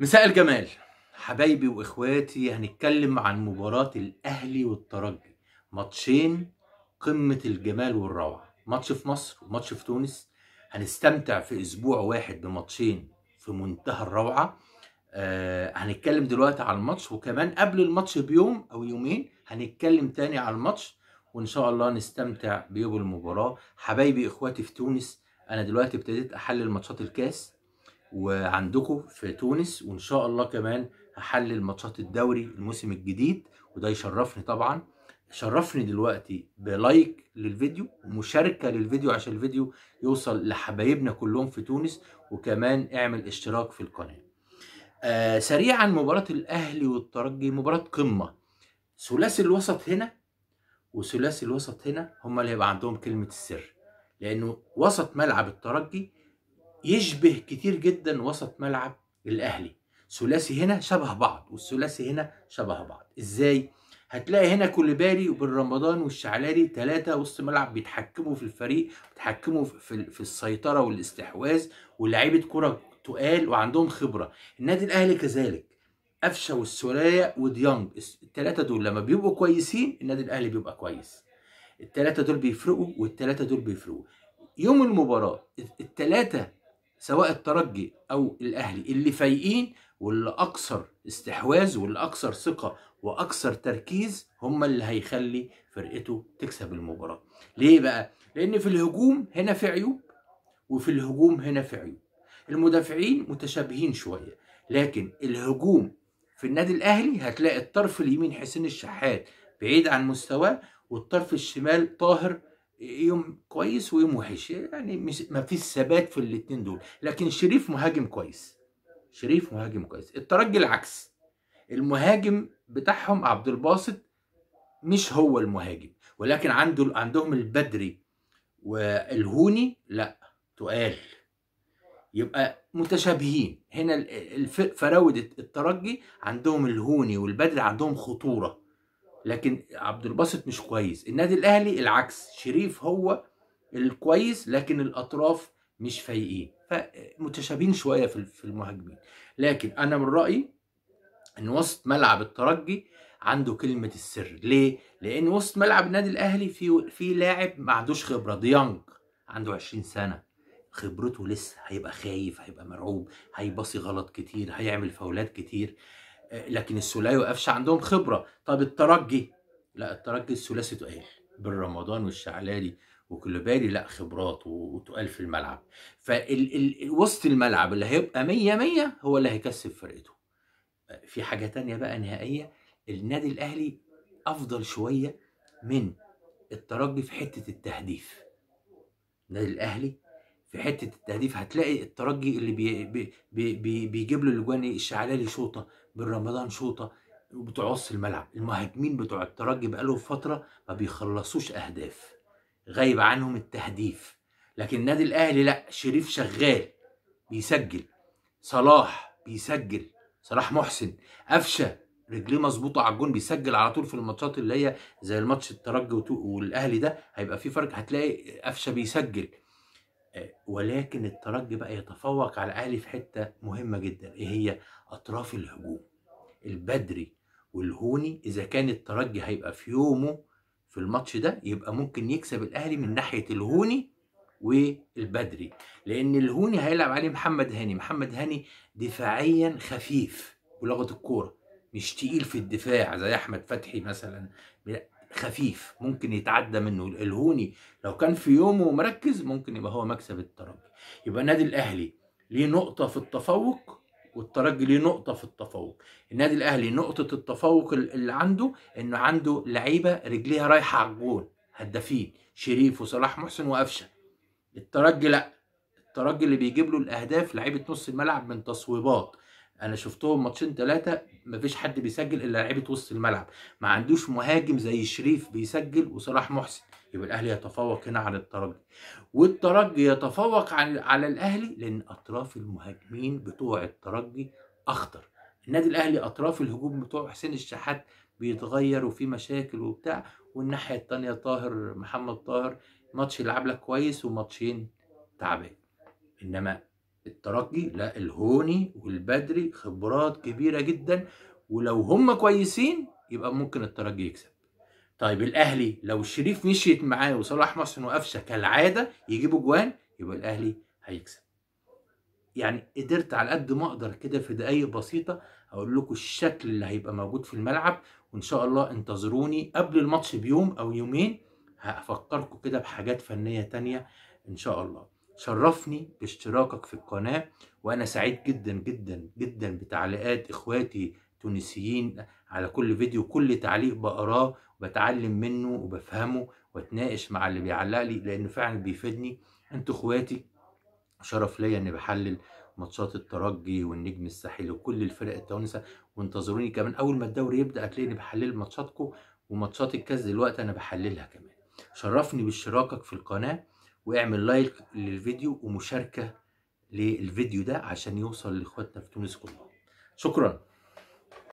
مساء الجمال حبايبي واخواتي هنتكلم عن مباراة الاهلي والترجي ماتشين قمة الجمال والروعة ماتش في مصر وماتش في تونس هنستمتع في اسبوع واحد بماتشين في منتهى الروعة آه هنتكلم دلوقتي على الماتش وكمان قبل الماتش بيوم او يومين هنتكلم تاني على الماتش وان شاء الله نستمتع بيوم المباراة حبايبي اخواتي في تونس انا دلوقتي ابتديت احلل ماتشات الكاس وعندكم في تونس وان شاء الله كمان هحلل ماتشات الدوري الموسم الجديد وده يشرفني طبعا شرفني دلوقتي بلايك للفيديو ومشاركه للفيديو عشان الفيديو يوصل لحبايبنا كلهم في تونس وكمان اعمل اشتراك في القناه آه سريعا مباراه الاهلي والترجي مباراه قمه ثلاثي الوسط هنا وثلاثي الوسط هنا هم اللي هيبقى عندهم كلمه السر لانه وسط ملعب الترجي يشبه كتير جدا وسط ملعب الاهلي ثلاثي هنا شبه بعض والثلاثي هنا شبه بعض ازاي هتلاقي هنا كوليبالي وبن رمضان والشعلاني ثلاثة وسط ملعب بيتحكموا في الفريق بيتحكموا في, في السيطرة والاستحواذ ولاعيبة كرة تقال وعندهم خبرة النادي الأهلي كذلك قفشة والسولية وديانج الثلاثة دول لما بيبقوا كويسين النادي الأهلي بيبقى كويس الثلاثة دول بيفرقوا والثلاثة دول بيفرقوا يوم المباراة الثلاثة سواء الترجي او الاهلي اللي فايقين واللي اكثر استحواذ واللي اكثر ثقه واكثر تركيز هم اللي هيخلي فرقته تكسب المباراه ليه بقى لان في الهجوم هنا في عيوب وفي الهجوم هنا في عيوب المدافعين متشابهين شويه لكن الهجوم في النادي الاهلي هتلاقي الطرف اليمين حسين الشحات بعيد عن مستواه والطرف الشمال طاهر يوم كويس ويوم وحش يعني ما فيش ثبات في الاثنين دول لكن شريف مهاجم كويس شريف مهاجم كويس الترجي العكس المهاجم بتاعهم عبد الباسط مش هو المهاجم ولكن عنده عندهم البدري والهوني لا تقال يبقى متشابهين هنا فراوده الترجي عندهم الهوني والبدري عندهم خطوره لكن عبد الباسط مش كويس النادي الاهلي العكس شريف هو الكويس لكن الاطراف مش فايقين فمتشابهين شويه في المهاجمين لكن انا من رايي ان وسط ملعب الترجي عنده كلمه السر ليه لان وسط ملعب النادي الاهلي في في لاعب ما عندوش خبره ديانج عنده 20 سنه خبرته لسه هيبقى خايف هيبقى مرعوب هيباصي غلط كتير هيعمل فاولات كتير لكن السوليه وقفش عندهم خبره طب الترجي لا الترجي الثلاثي تقال بن رمضان والشعلالي وكلوبالي لا خبرات وتقال في الملعب فوسط الملعب اللي هيبقى 100 100 هو اللي هيكسب فرقته في حاجه تانية بقى نهائيه النادي الاهلي افضل شويه من الترجي في حته التهديف النادي الاهلي في حته التهديف هتلاقي الترجي اللي بي بي بي بيجيب له الاجوان ايه الشعلالي شوطه بن رمضان شوطه وبتوع وسط الملعب المهاجمين بتوع الترجي بقالهم فتره ما بيخلصوش اهداف غايب عنهم التهديف لكن النادي الاهلي لا شريف شغال بيسجل صلاح بيسجل صلاح محسن قفشه رجليه مظبوطه على الجون بيسجل على طول في الماتشات اللي هي زي الماتش الترجي والاهلي ده هيبقى في فرق هتلاقي قفشه بيسجل ولكن الترجي بقى يتفوق على الاهلي في حته مهمه جدا ايه هي اطراف الهجوم البدري والهوني اذا كان الترجي هيبقى في يومه في الماتش ده يبقى ممكن يكسب الاهلي من ناحيه الهوني والبدري لان الهوني هيلعب عليه محمد هاني محمد هاني دفاعيا خفيف ولغه الكوره مش تقيل في الدفاع زي احمد فتحي مثلا خفيف ممكن يتعدى منه الهوني لو كان في يومه مركز ممكن يبقى هو مكسب الترجي يبقى النادي الاهلي ليه نقطه في التفوق والترجي ليه نقطة في التفوق النادي الأهلي نقطة التفوق اللي عنده إنه عنده لعيبة رجليها رايحة على الجون هدافين شريف وصلاح محسن وقفشة الترجي لأ الترجي اللي بيجيب له الأهداف لعيبة نص الملعب من تصويبات انا شفتهم ماتشين ثلاثه مفيش حد بيسجل الا لعيبه وسط الملعب ما عندوش مهاجم زي شريف بيسجل وصلاح محسن يبقى الاهلي يتفوق هنا على الترجي والترجي يتفوق على, على الاهلي لان اطراف المهاجمين بتوع الترجي اخطر النادي الاهلي اطراف الهجوم بتوع حسين الشحات بيتغير وفي مشاكل وبتاع والناحيه الثانيه طاهر محمد طاهر ماتش لعب لك كويس وماتشين تعبان انما الترجي لا الهوني والبدري خبرات كبيرة جدا ولو هم كويسين يبقى ممكن الترجي يكسب طيب الاهلي لو الشريف مشيت معاه وصلاح محسن وقفشه كالعاده يجيبوا جوان يبقى الاهلي هيكسب يعني قدرت على قد ما اقدر كده في دقايق بسيطه اقول لكم الشكل اللي هيبقى موجود في الملعب وان شاء الله انتظروني قبل الماتش بيوم او يومين هفكركم كده بحاجات فنيه تانية ان شاء الله شرفني باشتراكك في القناة وأنا سعيد جدا جدا جدا بتعليقات إخواتي تونسيين على كل فيديو كل تعليق بقراه وبتعلم منه وبفهمه واتناقش مع اللي بيعلق لي لأنه فعلا بيفيدني أنتوا إخواتي شرف ليا إني بحلل ماتشات الترجي والنجم الساحلي وكل الفرق التونسه وانتظروني كمان اول ما الدوري يبدا هتلاقيني بحلل ماتشاتكم وماتشات الكاس دلوقتي انا بحللها كمان شرفني باشتراكك في القناه واعمل لايك للفيديو ومشاركه للفيديو ده عشان يوصل لاخواتنا في تونس كلهم شكرا